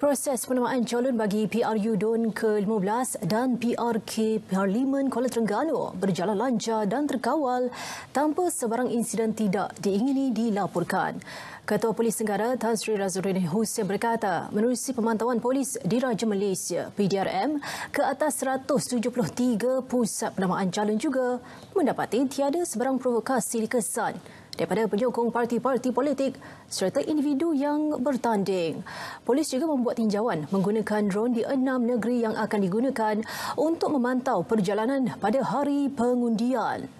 Proses penamaan calon bagi PRU DUN ke-15 dan PRK Parlimen Kuala Terengganu berjalan lancar dan terkawal tanpa sebarang insiden tidak diingini dilaporkan. Ketua Polis negara Tan Sri Razuddin Hussein berkata, menerusi pemantauan polis di Raja Malaysia, PDRM, ke atas 173 pusat penamaan calon juga mendapati tiada sebarang provokasi dikesan daripada penyokong parti-parti politik serta individu yang bertanding. Polis juga membuat tinjauan menggunakan drone di enam negeri yang akan digunakan untuk memantau perjalanan pada hari pengundian.